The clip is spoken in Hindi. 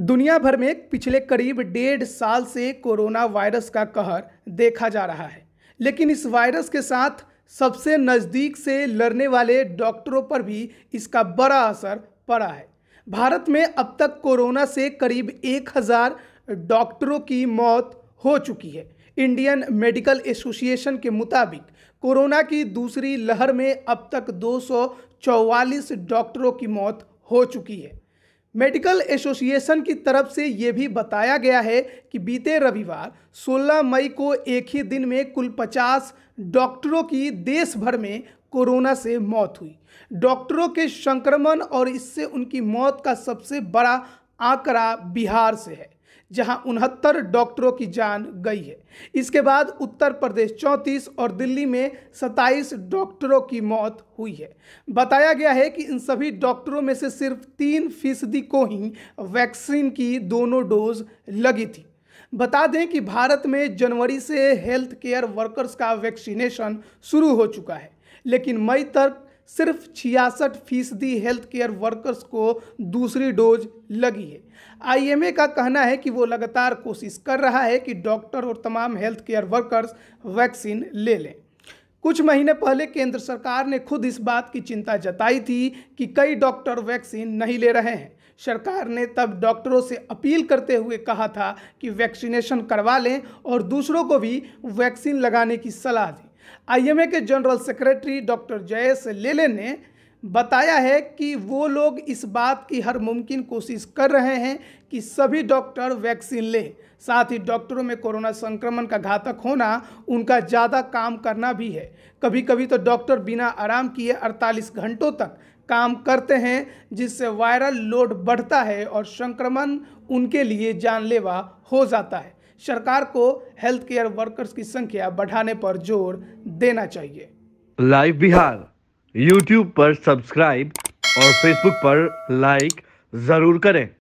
दुनिया भर में पिछले करीब डेढ़ साल से कोरोना वायरस का कहर देखा जा रहा है लेकिन इस वायरस के साथ सबसे नज़दीक से लड़ने वाले डॉक्टरों पर भी इसका बड़ा असर पड़ा है भारत में अब तक कोरोना से करीब एक हज़ार डॉक्टरों की मौत हो चुकी है इंडियन मेडिकल एसोसिएशन के मुताबिक कोरोना की दूसरी लहर में अब तक दो डॉक्टरों की मौत हो चुकी है मेडिकल एसोसिएशन की तरफ से ये भी बताया गया है कि बीते रविवार 16 मई को एक ही दिन में कुल 50 डॉक्टरों की देश भर में कोरोना से मौत हुई डॉक्टरों के संक्रमण और इससे उनकी मौत का सबसे बड़ा आंकड़ा बिहार से है जहां उनहत्तर डॉक्टरों की जान गई है इसके बाद उत्तर प्रदेश 34 और दिल्ली में 27 डॉक्टरों की मौत हुई है बताया गया है कि इन सभी डॉक्टरों में से सिर्फ तीन फीसदी को ही वैक्सीन की दोनों डोज लगी थी बता दें कि भारत में जनवरी से हेल्थ केयर वर्कर्स का वैक्सीनेशन शुरू हो चुका है लेकिन मई तक सिर्फ छियासठ फीसदी हेल्थ केयर वर्कर्स को दूसरी डोज लगी है आईएमए का कहना है कि वो लगातार कोशिश कर रहा है कि डॉक्टर और तमाम हेल्थ केयर वर्कर्स वैक्सीन ले लें कुछ महीने पहले केंद्र सरकार ने खुद इस बात की चिंता जताई थी कि कई डॉक्टर वैक्सीन नहीं ले रहे हैं सरकार ने तब डॉक्टरों से अपील करते हुए कहा था कि वैक्सीनेशन करवा लें और दूसरों को भी वैक्सीन लगाने की सलाह दें आईएमए के जनरल सेक्रेटरी डॉक्टर जयेश लेले ने बताया है कि वो लोग इस बात की हर मुमकिन कोशिश कर रहे हैं कि सभी डॉक्टर वैक्सीन लें साथ ही डॉक्टरों में कोरोना संक्रमण का घातक होना उनका ज़्यादा काम करना भी है कभी कभी तो डॉक्टर बिना आराम किए 48 घंटों तक काम करते हैं जिससे वायरल लोड बढ़ता है और संक्रमण उनके लिए जानलेवा हो जाता है सरकार को हेल्थ केयर वर्कर्स की संख्या बढ़ाने पर जोर देना चाहिए लाइव बिहार यूट्यूब पर सब्सक्राइब और फेसबुक पर लाइक जरूर करें